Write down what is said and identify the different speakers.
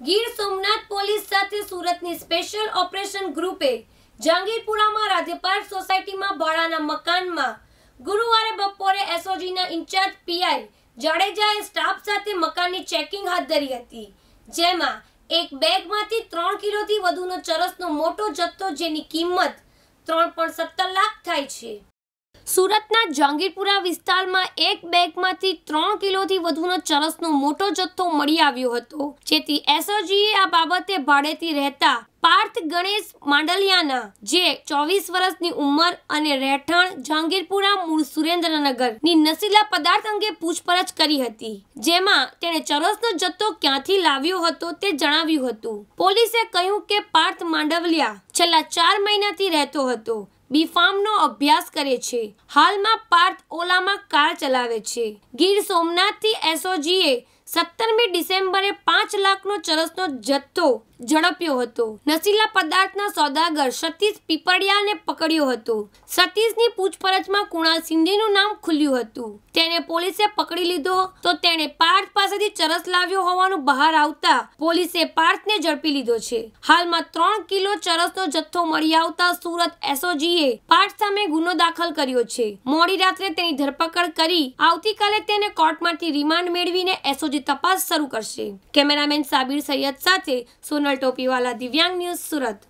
Speaker 1: Gir Somnath police સાથે સુરતની special operation ગ્રુપે જહાંગીરપુરામાં રાજ્યપાલ સોસાયટીમાં ભાડાના મકાનમાં ગુરુવારે બપોરે એસઓજીના ઇન્ચાર્જ પીઆઈ જાડેજાએ સ્ટાફ સાથે મકાનની ચેકિંગ હાથ ધરી હતી જેમાં એક બેગમાંથી ત્રણ કિલોથી વધુનો ચરસનો મોટો જથ્થો જેની કિંમત ત્રણ લાખ થાય છે સુરતના જહાંગીરપુરા વિસ્તારમાં એક બેગમાંથી ત્રણ કિલોથી વધુનો ચરસનો મોટો જથ્થો મળી આવ્યો હતો જેથી એસઓજીએ આ બાબતે ભાડેથી રહેતા પાર્થ ગણેશ માંડલિયાના જે ચોવીસ વર્ષની ઉંમર અને રહેઠાણ જહાંગીરપુરા મૂળ સુરેન્દ્રનગર ની નશીલા પદાર્થ અંગે પૂછપરછ કરી હતી જેમાં તેણે ચરસનો જથ્થો ક્યાંથી લાવ્યો હતો તે જણાવ્યું હતું પોલીસે કહ્યું કે પાર્થ માંડવલિયા છેલ્લા ચાર મહિનાથી રહેતો હતો બીફામનો અભ્યાસ કરે છે હાલમાં પાર્થ ઓલામાં કાર ચલાવે છે ગીર સોમનાથથી એસઓજીએ સત્તરમી ડિસેમ્બરે પાંચ લાખનો ચરસનો જથ્થો ઝડપ્યો હતો નશીલા પદાર્થના સોદાગર સતીશ પીપળિયાને પકડ્યો હતો સતીશની પૂછપરછમાં કુણાલ સિંધીનું નામ ખુલ્યું હતું તેને પોલીસે પકડી લીધો તો તેણે પાર્થ પાસેથી ચરસ લાવ્યો હોવાનું બહાર આવતા પોલીસે પાર્થને ઝડપી લીધો છે હાલમાં ત્રણ કિલો ચરસનો જથ્થો મળી આવતા સુરત એસઓજીએ પાર્થ સામે ગુનો દાખલ કર્યો છે મોડી રાત્રે તેની ધરપકડ કરી આવતીકાલે તેને કોર્ટમાંથી રિમાન્ડ મેળવીને એસઓજી તપાસ શરૂ કરશે કેમેરામેન સાબિર સૈયદ સાથે સોનલ ટોપીવાલા દિવ્યાંગ ન્યૂઝ સુરત